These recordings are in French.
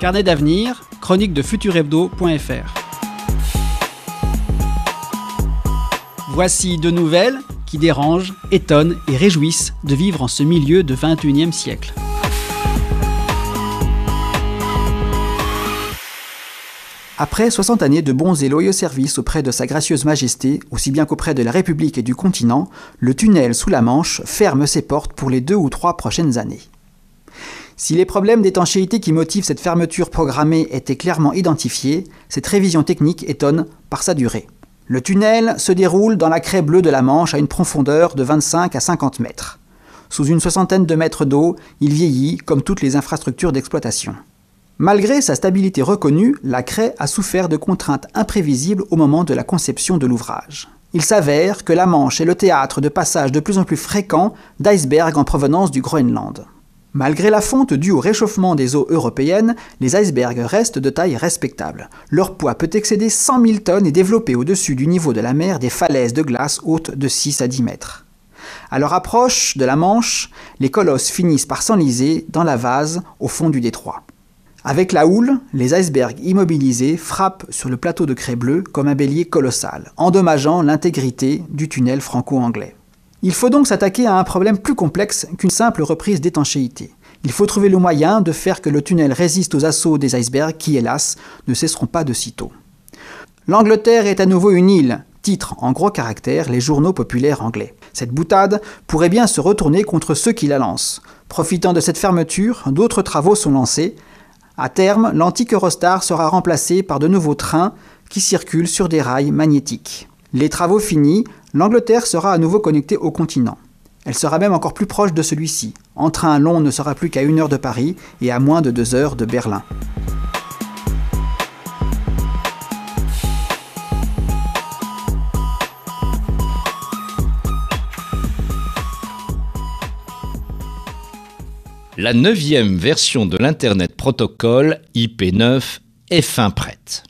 Carnet d'avenir, chronique de futurhebdo.fr. Voici deux nouvelles qui dérangent, étonnent et réjouissent de vivre en ce milieu de 21e siècle. Après 60 années de bons et loyaux services auprès de Sa Gracieuse Majesté, aussi bien qu'auprès de la République et du continent, le tunnel sous la Manche ferme ses portes pour les deux ou trois prochaines années. Si les problèmes d'étanchéité qui motivent cette fermeture programmée étaient clairement identifiés, cette révision technique étonne par sa durée. Le tunnel se déroule dans la craie bleue de la Manche à une profondeur de 25 à 50 mètres. Sous une soixantaine de mètres d'eau, il vieillit comme toutes les infrastructures d'exploitation. Malgré sa stabilité reconnue, la craie a souffert de contraintes imprévisibles au moment de la conception de l'ouvrage. Il s'avère que la Manche est le théâtre de passages de plus en plus fréquents d'icebergs en provenance du Groenland. Malgré la fonte due au réchauffement des eaux européennes, les icebergs restent de taille respectable. Leur poids peut excéder 100 000 tonnes et développer au-dessus du niveau de la mer des falaises de glace hautes de 6 à 10 mètres. À leur approche de la Manche, les colosses finissent par s'enliser dans la vase au fond du détroit. Avec la houle, les icebergs immobilisés frappent sur le plateau de craie bleue comme un bélier colossal, endommageant l'intégrité du tunnel franco-anglais. Il faut donc s'attaquer à un problème plus complexe qu'une simple reprise d'étanchéité. Il faut trouver le moyen de faire que le tunnel résiste aux assauts des icebergs qui, hélas, ne cesseront pas de sitôt. L'Angleterre est à nouveau une île, titre en gros caractères les journaux populaires anglais. Cette boutade pourrait bien se retourner contre ceux qui la lancent. Profitant de cette fermeture, d'autres travaux sont lancés. À terme, l'antique Eurostar sera remplacé par de nouveaux trains qui circulent sur des rails magnétiques. Les travaux finis, l'Angleterre sera à nouveau connectée au continent. Elle sera même encore plus proche de celui-ci. En train, Londres ne sera plus qu'à une heure de Paris et à moins de deux heures de Berlin. La neuvième version de l'Internet Protocol IP9 est fin prête.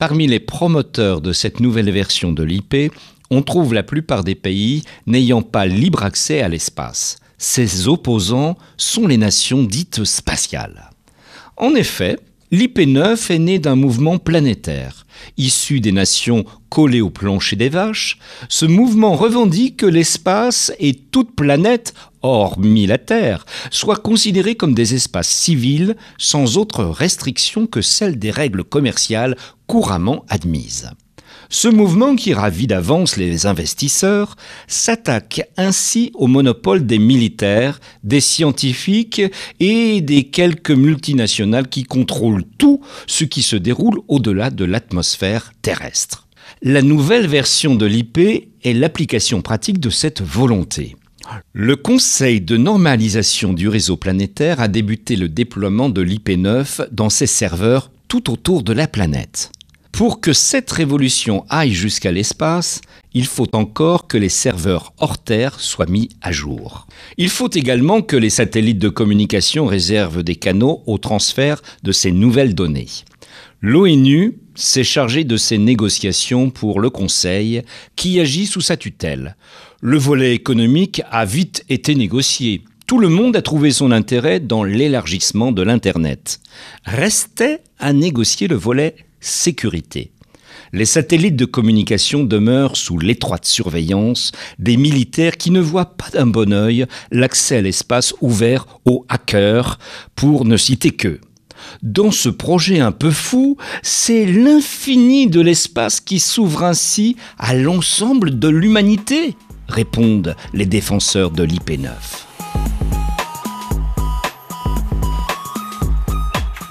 Parmi les promoteurs de cette nouvelle version de l'IP, on trouve la plupart des pays n'ayant pas libre accès à l'espace. Ses opposants sont les nations dites spatiales. En effet, L'IP9 est né d'un mouvement planétaire. Issu des nations collées au plancher des vaches, ce mouvement revendique que l'espace et toute planète, hormis la Terre, soient considérés comme des espaces civils sans autre restriction que celle des règles commerciales couramment admises. Ce mouvement qui ravit d'avance les investisseurs s'attaque ainsi au monopole des militaires, des scientifiques et des quelques multinationales qui contrôlent tout ce qui se déroule au-delà de l'atmosphère terrestre. La nouvelle version de l'IP est l'application pratique de cette volonté. Le Conseil de normalisation du réseau planétaire a débuté le déploiement de l'IP9 dans ses serveurs tout autour de la planète. Pour que cette révolution aille jusqu'à l'espace, il faut encore que les serveurs hors Terre soient mis à jour. Il faut également que les satellites de communication réservent des canaux au transfert de ces nouvelles données. L'ONU s'est chargée de ces négociations pour le Conseil, qui agit sous sa tutelle. Le volet économique a vite été négocié. Tout le monde a trouvé son intérêt dans l'élargissement de l'Internet. Restait à négocier le volet sécurité. Les satellites de communication demeurent sous l'étroite surveillance des militaires qui ne voient pas d'un bon œil l'accès à l'espace ouvert aux hackers, pour ne citer que. Dans ce projet un peu fou, c'est l'infini de l'espace qui s'ouvre ainsi à l'ensemble de l'humanité, répondent les défenseurs de l'IP9.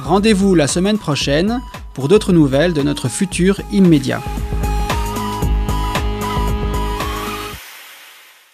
Rendez-vous la semaine prochaine pour d'autres nouvelles de notre futur immédiat.